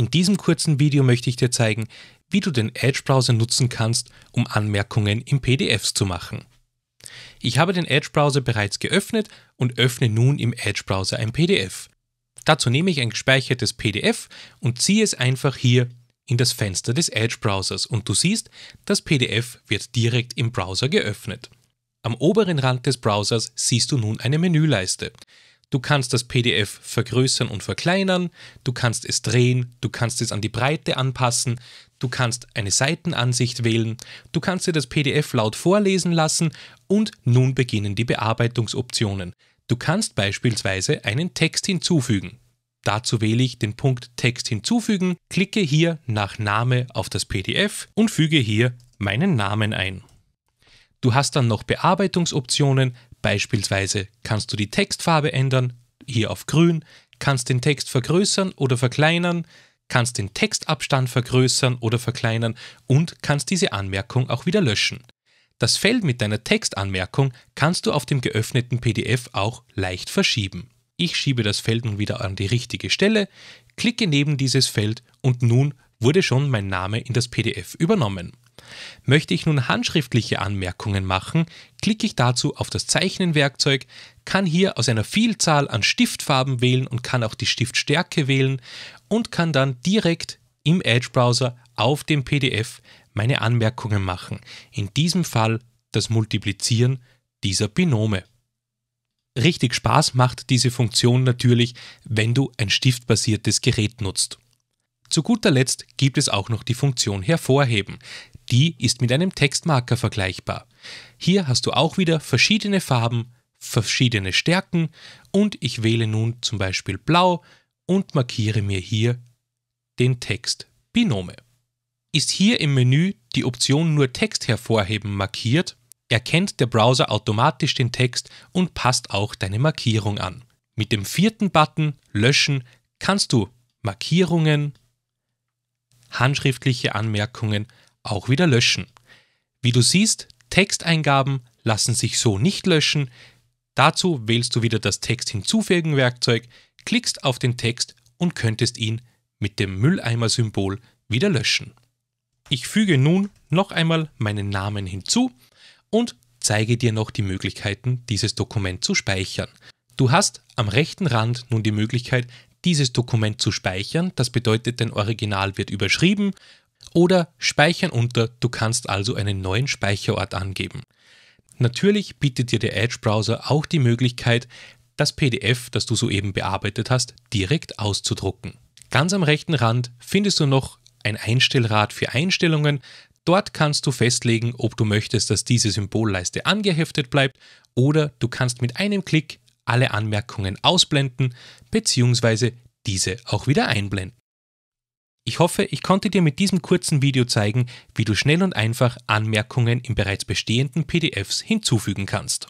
In diesem kurzen Video möchte ich dir zeigen, wie du den Edge-Browser nutzen kannst, um Anmerkungen in PDFs zu machen. Ich habe den Edge-Browser bereits geöffnet und öffne nun im Edge-Browser ein PDF. Dazu nehme ich ein gespeichertes PDF und ziehe es einfach hier in das Fenster des Edge-Browsers und du siehst, das PDF wird direkt im Browser geöffnet. Am oberen Rand des Browsers siehst du nun eine Menüleiste. Du kannst das PDF vergrößern und verkleinern, du kannst es drehen, du kannst es an die Breite anpassen, du kannst eine Seitenansicht wählen, du kannst dir das PDF laut vorlesen lassen und nun beginnen die Bearbeitungsoptionen. Du kannst beispielsweise einen Text hinzufügen. Dazu wähle ich den Punkt Text hinzufügen, klicke hier nach Name auf das PDF und füge hier meinen Namen ein. Du hast dann noch Bearbeitungsoptionen, Beispielsweise kannst du die Textfarbe ändern, hier auf grün, kannst den Text vergrößern oder verkleinern, kannst den Textabstand vergrößern oder verkleinern und kannst diese Anmerkung auch wieder löschen. Das Feld mit deiner Textanmerkung kannst du auf dem geöffneten PDF auch leicht verschieben. Ich schiebe das Feld nun wieder an die richtige Stelle, klicke neben dieses Feld und nun wurde schon mein Name in das PDF übernommen. Möchte ich nun handschriftliche Anmerkungen machen, klicke ich dazu auf das Zeichnenwerkzeug, kann hier aus einer Vielzahl an Stiftfarben wählen und kann auch die Stiftstärke wählen und kann dann direkt im Edge-Browser auf dem PDF meine Anmerkungen machen. In diesem Fall das Multiplizieren dieser Binome. Richtig Spaß macht diese Funktion natürlich, wenn du ein stiftbasiertes Gerät nutzt. Zu guter Letzt gibt es auch noch die Funktion Hervorheben. Die ist mit einem Textmarker vergleichbar. Hier hast du auch wieder verschiedene Farben, verschiedene Stärken und ich wähle nun zum Beispiel Blau und markiere mir hier den Text Binome. Ist hier im Menü die Option nur Text hervorheben markiert, erkennt der Browser automatisch den Text und passt auch deine Markierung an. Mit dem vierten Button Löschen kannst du Markierungen, handschriftliche Anmerkungen auch wieder löschen. Wie du siehst, Texteingaben lassen sich so nicht löschen. Dazu wählst du wieder das Text hinzufügen Werkzeug, klickst auf den Text und könntest ihn mit dem Mülleimer-Symbol wieder löschen. Ich füge nun noch einmal meinen Namen hinzu und zeige dir noch die Möglichkeiten, dieses Dokument zu speichern. Du hast am rechten Rand nun die Möglichkeit, dieses Dokument zu speichern. Das bedeutet, dein Original wird überschrieben oder Speichern unter, du kannst also einen neuen Speicherort angeben. Natürlich bietet dir der Edge-Browser auch die Möglichkeit, das PDF, das du soeben bearbeitet hast, direkt auszudrucken. Ganz am rechten Rand findest du noch ein Einstellrad für Einstellungen. Dort kannst du festlegen, ob du möchtest, dass diese Symbolleiste angeheftet bleibt oder du kannst mit einem Klick alle Anmerkungen ausblenden bzw. diese auch wieder einblenden. Ich hoffe, ich konnte dir mit diesem kurzen Video zeigen, wie du schnell und einfach Anmerkungen in bereits bestehenden PDFs hinzufügen kannst.